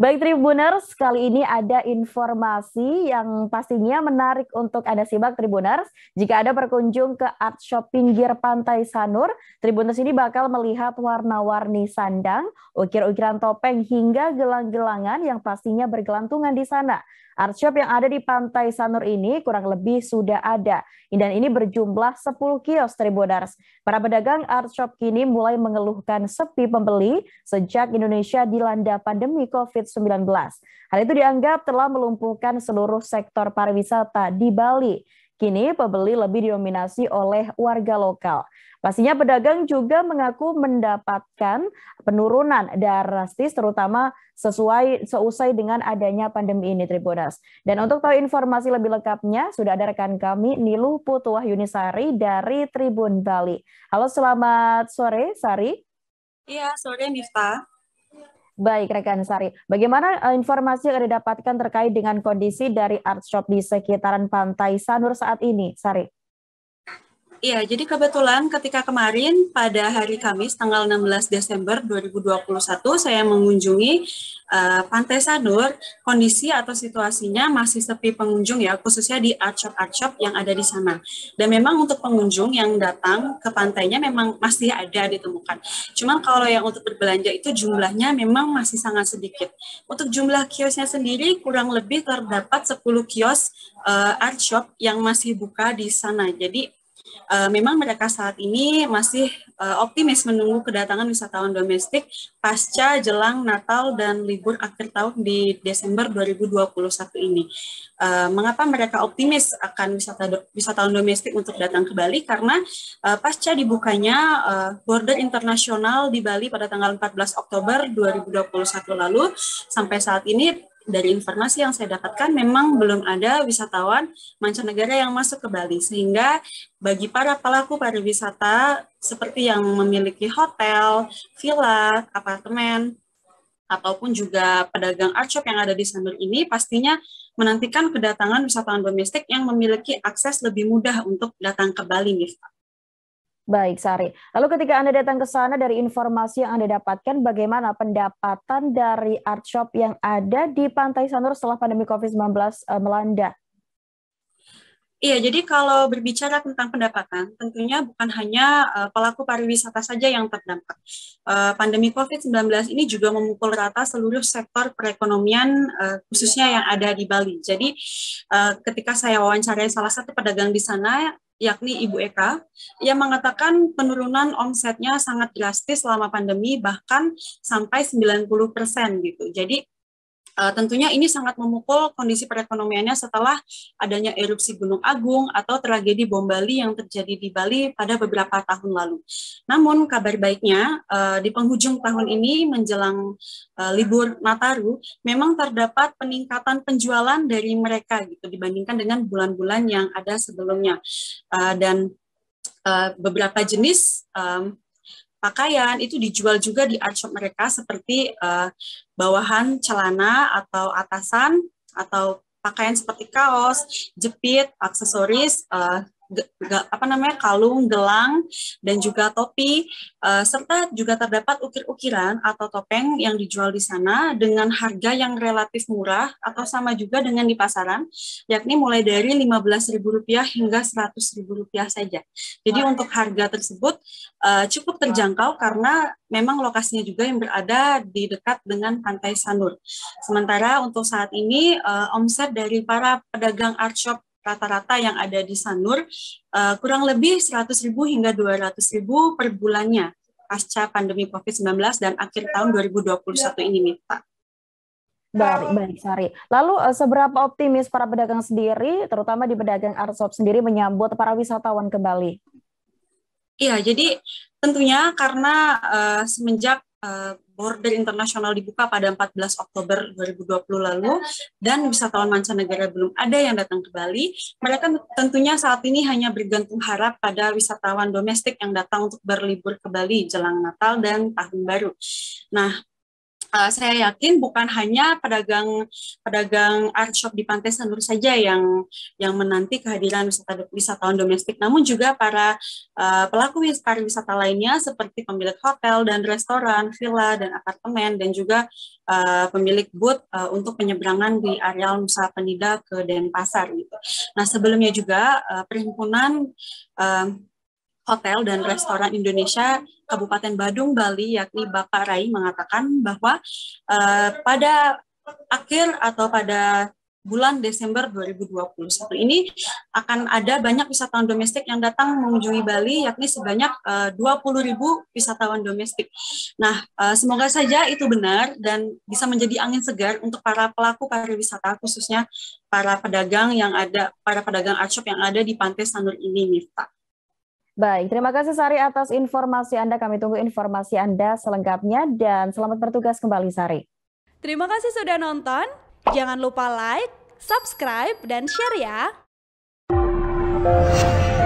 Baik Tribuners, kali ini ada informasi yang pastinya menarik untuk Anda simak Tribuners. Jika ada berkunjung ke art shop pinggir pantai Sanur, Tribuners ini bakal melihat warna-warni sandang, ukir-ukiran topeng hingga gelang-gelangan yang pastinya bergelantungan di sana. Art shop yang ada di pantai Sanur ini kurang lebih sudah ada. Dan ini berjumlah 10 kios Tribuners. Para pedagang art shop kini mulai mengeluhkan sepi pembeli sejak Indonesia dilanda pandemi COVID-19. Hal itu dianggap telah melumpuhkan seluruh sektor pariwisata di Bali. Kini pembeli lebih didominasi oleh warga lokal. Pastinya pedagang juga mengaku mendapatkan penurunan drastis terutama sesuai seusai dengan adanya pandemi ini Tribunas. Dan untuk tahu informasi lebih lengkapnya sudah ada rekan kami Nilu Putuah Yunisari dari Tribun Bali. Halo selamat sore Sari. Iya, sore Nista. Baik, rekan Sari. Bagaimana eh, informasi yang didapatkan terkait dengan kondisi dari art shop di sekitaran Pantai Sanur saat ini, Sari? Iya, jadi kebetulan ketika kemarin pada hari Kamis tanggal 16 Desember 2021 saya mengunjungi uh, Pantai Sanur, kondisi atau situasinya masih sepi pengunjung ya, khususnya di art shop art shop yang ada di sana. Dan memang untuk pengunjung yang datang ke pantainya memang masih ada ditemukan. Cuman kalau yang untuk berbelanja itu jumlahnya memang masih sangat sedikit. Untuk jumlah kiosnya sendiri kurang lebih terdapat 10 kios uh, art shop yang masih buka di sana. Jadi uh, memang mereka saat ini masih uh, optimis menunggu kedatangan wisatawan domestik pasca jelang Natal dan libur akhir tahun di Desember 2021 ini. Uh, mengapa mereka optimis akan wisata do wisatawan domestik untuk datang ke Bali? Karena uh, pasca dibukanya uh, border internasional di Bali pada tanggal 14 Oktober 2021 lalu sampai saat ini dari informasi yang saya dapatkan memang belum ada wisatawan mancanegara yang masuk ke Bali sehingga bagi para pelaku pariwisata seperti yang memiliki hotel, villa, apartemen ataupun juga pedagang art shop yang ada di Sanur ini pastinya menantikan kedatangan wisatawan domestik yang memiliki akses lebih mudah untuk datang ke Bali nih Pak. Baik, Sari. Lalu ketika Anda datang ke sana dari informasi yang Anda dapatkan, bagaimana pendapatan dari art shop yang ada di Pantai Sanur setelah pandemi COVID-19 eh, melanda? Iya, jadi kalau berbicara tentang pendapatan, tentunya bukan hanya eh, pelaku pariwisata saja yang terdampak. Eh, pandemi COVID-19 ini juga memukul rata seluruh sektor perekonomian, khususnya yang ada di Bali. Jadi, ketika saya wawancarai salah satu pedagang di sana, yakni Ibu Eka, yang mengatakan penurunan omsetnya sangat drastis selama pandemi, bahkan sampai 90 persen gitu. Jadi Uh, tentunya ini sangat memukul kondisi perekonomiannya setelah adanya erupsi Gunung Agung atau tragedi bom Bali yang terjadi di Bali pada beberapa tahun lalu. Namun kabar baiknya uh, di penghujung tahun ini menjelang uh, libur Nataru memang terdapat peningkatan penjualan dari mereka gitu dibandingkan dengan bulan-bulan yang ada sebelumnya uh, dan uh, beberapa jenis um, pakaian itu dijual juga di art shop mereka seperti uh, bawahan celana atau atasan atau pakaian seperti kaos, jepit, aksesoris, uh, apa namanya kalung, gelang, dan juga topi, uh, serta juga terdapat ukir-ukiran atau topeng yang dijual di sana dengan harga yang relatif murah atau sama juga dengan di pasaran, yakni mulai dari Rp15.000 hingga Rp100.000 saja. Jadi wow. untuk harga tersebut uh, cukup terjangkau karena memang lokasinya juga yang berada di dekat dengan Pantai Sanur. Sementara untuk saat ini uh, omset dari para pedagang art shop rata-rata yang ada di Sanur uh, kurang lebih 100.000 hingga 200.000 per bulannya pasca pandemi COVID-19 dan akhir tahun 2021 ini, pak Baik, baik, Sari. Lalu eh, seberapa optimis para pedagang sendiri, terutama di pedagang Arsop sendiri menyambut para wisatawan ke Bali? Iya, jadi tentunya karena uh, semenjak Eh, border internasional dibuka pada 14 Oktober 2020 lalu dan wisatawan mancanegara belum ada yang datang ke Bali, mereka tentunya saat ini hanya bergantung harap pada wisatawan domestik yang datang untuk berlibur ke Bali jelang Natal dan Tahun Baru. Nah, uh, saya yakin bukan hanya pedagang pedagang art shop di Pantai Sanur saja yang yang menanti kehadiran wisata, wisatawan domestik, namun juga para uh, pelaku pariwisata lainnya seperti pemilik hotel dan restoran, villa dan apartemen dan juga uh, pemilik booth uh, untuk penyeberangan di areal Nusa Penida ke Denpasar gitu. Nah sebelumnya juga uh, perhimpunan uh, hotel dan restoran Indonesia Kabupaten Badung, Bali, yakni Bapak Rai mengatakan bahwa uh, pada akhir atau pada bulan Desember 2021 ini akan ada banyak wisatawan domestik yang datang mengunjungi Bali yakni sebanyak eh, uh, 20.000 wisatawan domestik. Nah, uh, semoga saja itu benar dan bisa menjadi angin segar untuk para pelaku pariwisata khususnya para pedagang yang ada para pedagang art shop yang ada di Pantai Sanur ini Nifta. Baik, terima kasih Sari atas informasi Anda. Kami tunggu informasi Anda selengkapnya dan selamat bertugas kembali Sari. Terima kasih sudah nonton. Jangan lupa like, subscribe, dan share ya.